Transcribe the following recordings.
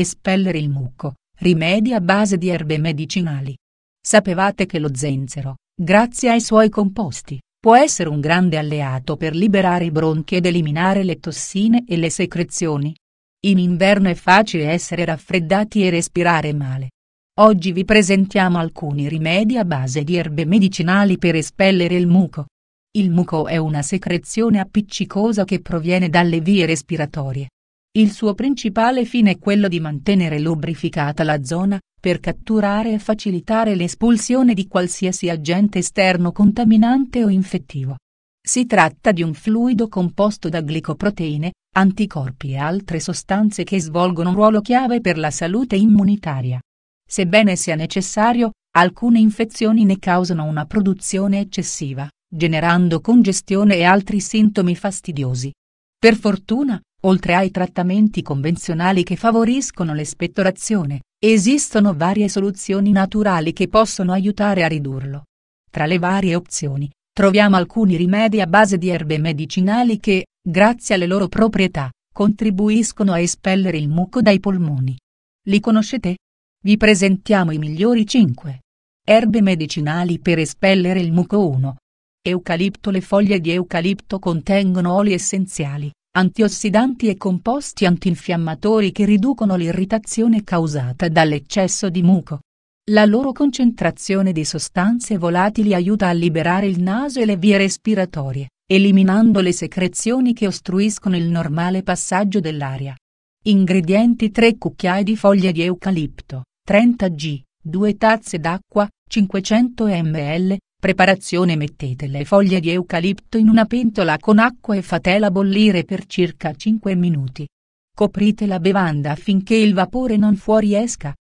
Espellere il mucco, rimedi a base di erbe medicinali. Sapevate che lo zenzero, grazie ai suoi composti, può essere un grande alleato per liberare i bronchi ed eliminare le tossine e le secrezioni? In inverno è facile essere raffreddati e respirare male. Oggi vi presentiamo alcuni rimedi a base di erbe medicinali per espellere il muco. Il muco è una secrezione appiccicosa che proviene dalle vie respiratorie. Il suo principale fine è quello di mantenere lubrificata la zona, per catturare e facilitare l'espulsione di qualsiasi agente esterno contaminante o infettivo. Si tratta di un fluido composto da glicoproteine, anticorpi e altre sostanze che svolgono un ruolo chiave per la salute immunitaria. Sebbene sia necessario, alcune infezioni ne causano una produzione eccessiva, generando congestione e altri sintomi fastidiosi. Per fortuna, Oltre ai trattamenti convenzionali che favoriscono l'espettorazione, esistono varie soluzioni naturali che possono aiutare a ridurlo. Tra le varie opzioni, troviamo alcuni rimedi a base di erbe medicinali che, grazie alle loro proprietà, contribuiscono a espellere il muco dai polmoni. Li conoscete? Vi presentiamo i migliori 5. Erbe medicinali per espellere il muco 1. Eucalipto Le foglie di eucalipto contengono oli essenziali, antiossidanti e composti antinfiammatori che riducono l'irritazione causata dall'eccesso di muco. La loro concentrazione di sostanze volatili aiuta a liberare il naso e le vie respiratorie, eliminando le secrezioni che ostruiscono il normale passaggio dell'aria. Ingredienti 3 cucchiai di foglie di eucalipto, 30 g, 2 tazze d'acqua, 500 ml, Preparazione Mettete le foglie di eucalipto in una pentola con acqua e fatela bollire per circa 5 minuti. Coprite la bevanda affinché il vapore non fuoriesca.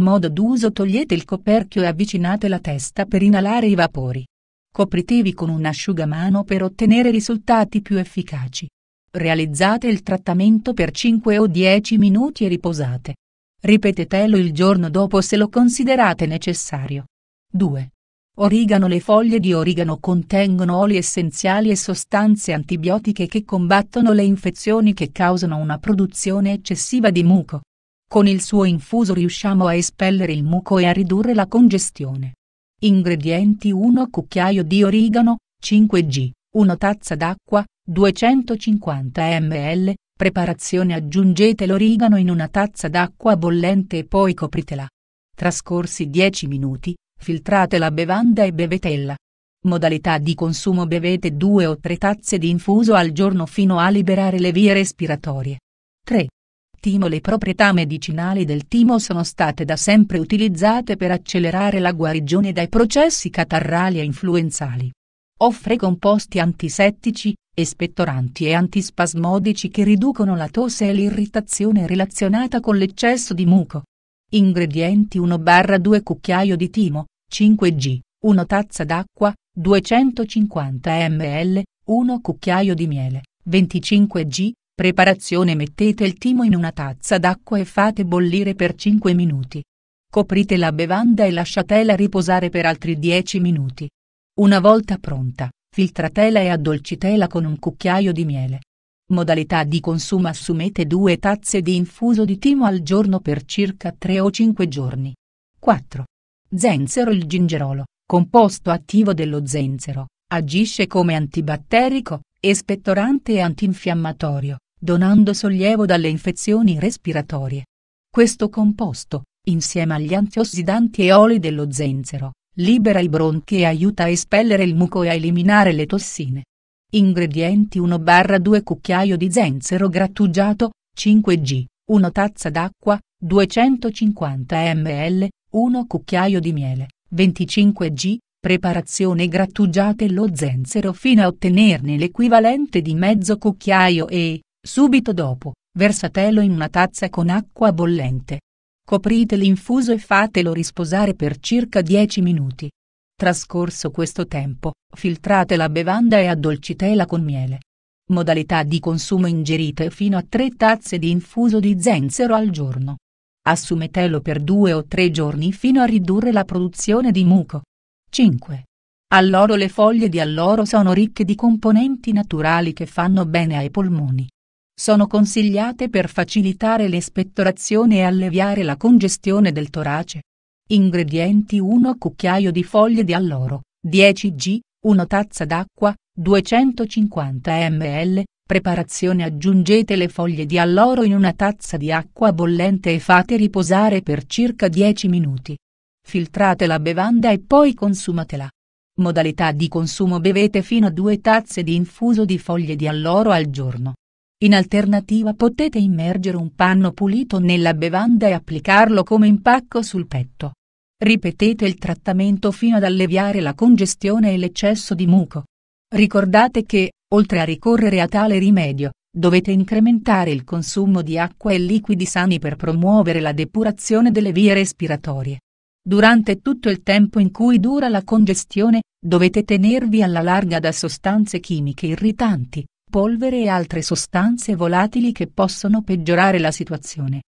Modo d'uso Togliete il coperchio e avvicinate la testa per inalare i vapori. Copritevi con un asciugamano per ottenere risultati più efficaci. Realizzate il trattamento per 5 o 10 minuti e riposate. Ripetetelo il giorno dopo se lo considerate necessario. 2. Origano Le foglie di origano contengono oli essenziali e sostanze antibiotiche che combattono le infezioni che causano una produzione eccessiva di muco. Con il suo infuso riusciamo a espellere il muco e a ridurre la congestione. Ingredienti 1 cucchiaio di origano, 5 g, 1 tazza d'acqua, 250 ml, preparazione aggiungete l'origano in una tazza d'acqua bollente e poi copritela. Trascorsi 10 minuti, Filtrate la bevanda e bevetella. Modalità di consumo Bevete due o tre tazze di infuso al giorno fino a liberare le vie respiratorie. 3. Timo Le proprietà medicinali del timo sono state da sempre utilizzate per accelerare la guarigione dai processi catarrali e influenzali. Offre composti antisettici, espettoranti e antispasmodici che riducono la tosse e l'irritazione relazionata con l'eccesso di muco. Ingredienti 1-2 cucchiaio di timo, 5 g, 1 tazza d'acqua, 250 ml, 1 cucchiaio di miele, 25 g. Preparazione Mettete il timo in una tazza d'acqua e fate bollire per 5 minuti. Coprite la bevanda e lasciatela riposare per altri 10 minuti. Una volta pronta, filtratela e addolcitela con un cucchiaio di miele. Modalità di consumo Assumete due tazze di infuso di timo al giorno per circa 3 o 5 giorni. 4. Zenzero Il gingerolo, composto attivo dello zenzero, agisce come antibatterico, espettorante e antinfiammatorio, donando sollievo dalle infezioni respiratorie. Questo composto, insieme agli antiossidanti e oli dello zenzero, libera i bronchi e aiuta a espellere il muco e a eliminare le tossine. Ingredienti 1-2 cucchiaio di zenzero grattugiato, 5 g, 1 tazza d'acqua, 250 ml, 1 cucchiaio di miele, 25 g, preparazione grattugiate lo zenzero fino a ottenerne l'equivalente di mezzo cucchiaio e, subito dopo, versatelo in una tazza con acqua bollente. Coprite l'infuso e fatelo risposare per circa 10 minuti. Trascorso questo tempo, filtrate la bevanda e addolcitela con miele. Modalità di consumo ingerite fino a 3 tazze di infuso di zenzero al giorno. Assumetelo per 2 o 3 giorni fino a ridurre la produzione di muco. 5. Alloro Le foglie di alloro sono ricche di componenti naturali che fanno bene ai polmoni. Sono consigliate per facilitare l'espettorazione e alleviare la congestione del torace. Ingredienti 1 cucchiaio di foglie di alloro, 10 g, 1 tazza d'acqua, 250 ml, preparazione aggiungete le foglie di alloro in una tazza di acqua bollente e fate riposare per circa 10 minuti. Filtrate la bevanda e poi consumatela. Modalità di consumo bevete fino a 2 tazze di infuso di foglie di alloro al giorno. In alternativa potete immergere un panno pulito nella bevanda e applicarlo come impacco sul petto. Ripetete il trattamento fino ad alleviare la congestione e l'eccesso di muco. Ricordate che, oltre a ricorrere a tale rimedio, dovete incrementare il consumo di acqua e liquidi sani per promuovere la depurazione delle vie respiratorie. Durante tutto il tempo in cui dura la congestione, dovete tenervi alla larga da sostanze chimiche irritanti, polvere e altre sostanze volatili che possono peggiorare la situazione.